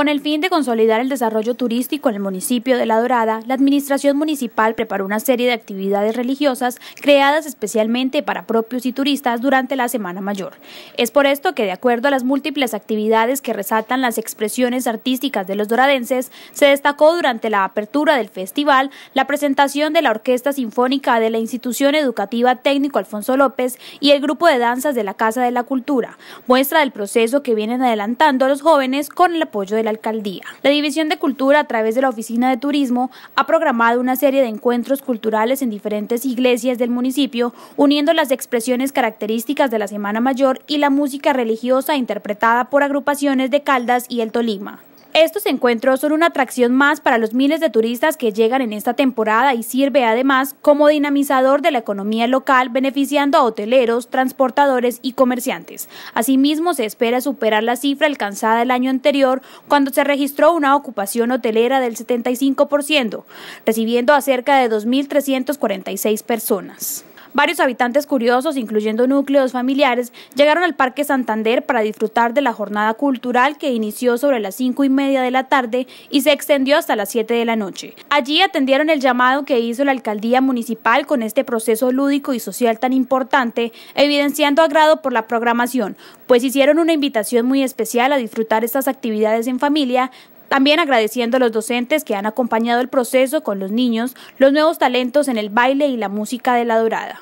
Con el fin de consolidar el desarrollo turístico en el municipio de La Dorada, la Administración Municipal preparó una serie de actividades religiosas creadas especialmente para propios y turistas durante la Semana Mayor. Es por esto que, de acuerdo a las múltiples actividades que resaltan las expresiones artísticas de los doradenses, se destacó durante la apertura del festival la presentación de la Orquesta Sinfónica de la Institución Educativa Técnico Alfonso López y el Grupo de Danzas de la Casa de la Cultura, muestra del proceso que vienen adelantando los jóvenes con el apoyo de la alcaldía. La División de Cultura, a través de la Oficina de Turismo, ha programado una serie de encuentros culturales en diferentes iglesias del municipio, uniendo las expresiones características de la Semana Mayor y la música religiosa interpretada por agrupaciones de Caldas y el Tolima. Estos encuentros son una atracción más para los miles de turistas que llegan en esta temporada y sirve además como dinamizador de la economía local, beneficiando a hoteleros, transportadores y comerciantes. Asimismo, se espera superar la cifra alcanzada el año anterior, cuando se registró una ocupación hotelera del 75%, recibiendo a cerca de 2.346 personas. Varios habitantes curiosos, incluyendo núcleos familiares, llegaron al Parque Santander para disfrutar de la jornada cultural que inició sobre las cinco y media de la tarde y se extendió hasta las 7 de la noche. Allí atendieron el llamado que hizo la alcaldía municipal con este proceso lúdico y social tan importante, evidenciando agrado por la programación, pues hicieron una invitación muy especial a disfrutar estas actividades en familia, también agradeciendo a los docentes que han acompañado el proceso con los niños, los nuevos talentos en el baile y la música de la dorada.